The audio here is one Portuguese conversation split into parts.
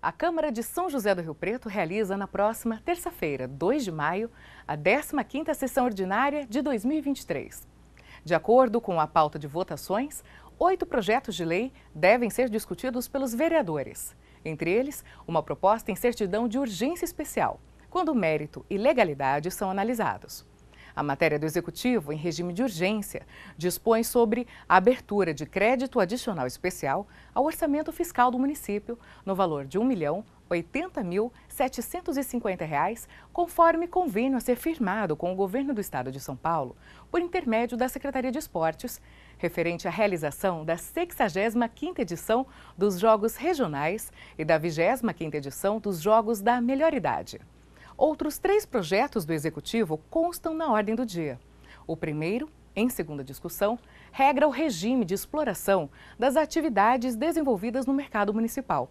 A Câmara de São José do Rio Preto realiza na próxima terça-feira, 2 de maio, a 15ª sessão ordinária de 2023. De acordo com a pauta de votações, oito projetos de lei devem ser discutidos pelos vereadores. Entre eles, uma proposta em certidão de urgência especial, quando mérito e legalidade são analisados. A matéria do Executivo, em regime de urgência, dispõe sobre a abertura de crédito adicional especial ao orçamento fiscal do município, no valor de R$ 1.080.750, milhão. conforme convênio a ser firmado com o governo do estado de São Paulo, por intermédio da Secretaria de Esportes, referente à realização da 65ª edição dos Jogos Regionais e da 25ª edição dos Jogos da Melhor Idade. Outros três projetos do Executivo constam na ordem do dia. O primeiro, em segunda discussão, regra o regime de exploração das atividades desenvolvidas no mercado municipal.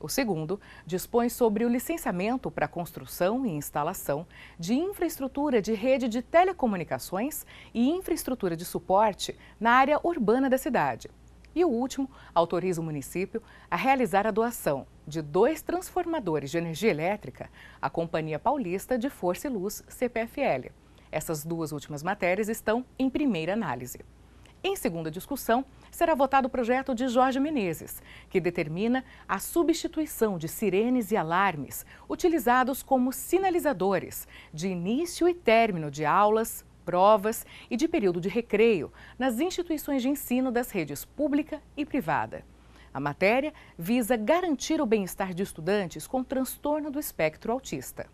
O segundo dispõe sobre o licenciamento para construção e instalação de infraestrutura de rede de telecomunicações e infraestrutura de suporte na área urbana da cidade. E o último autoriza o município a realizar a doação de dois transformadores de energia elétrica à Companhia Paulista de Força e Luz, CPFL. Essas duas últimas matérias estão em primeira análise. Em segunda discussão, será votado o projeto de Jorge Menezes, que determina a substituição de sirenes e alarmes utilizados como sinalizadores de início e término de aulas, provas e de período de recreio nas instituições de ensino das redes pública e privada. A matéria visa garantir o bem-estar de estudantes com transtorno do espectro autista.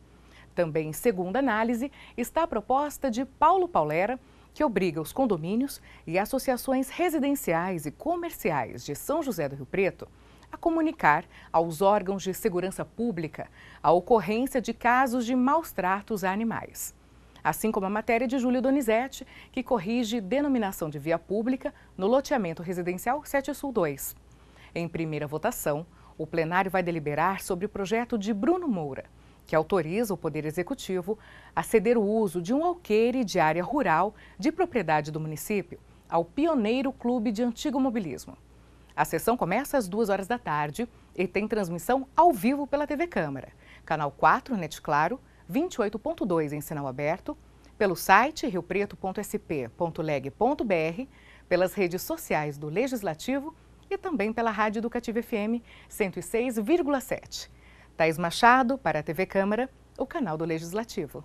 Também, segundo análise, está a proposta de Paulo Paulera, que obriga os condomínios e associações residenciais e comerciais de São José do Rio Preto a comunicar aos órgãos de segurança pública a ocorrência de casos de maus tratos a animais. Assim como a matéria de Júlio Donizete, que corrige denominação de via pública no loteamento residencial 7 Sul 2. Em primeira votação, o plenário vai deliberar sobre o projeto de Bruno Moura, que autoriza o Poder Executivo a ceder o uso de um alqueire de área rural de propriedade do município ao pioneiro clube de antigo mobilismo. A sessão começa às duas horas da tarde e tem transmissão ao vivo pela TV Câmara, canal 4 Net Claro, 28.2 em sinal aberto, pelo site riopreto.sp.leg.br, pelas redes sociais do Legislativo e também pela Rádio Educativa FM 106,7. Thaís Machado, para a TV Câmara, o canal do Legislativo.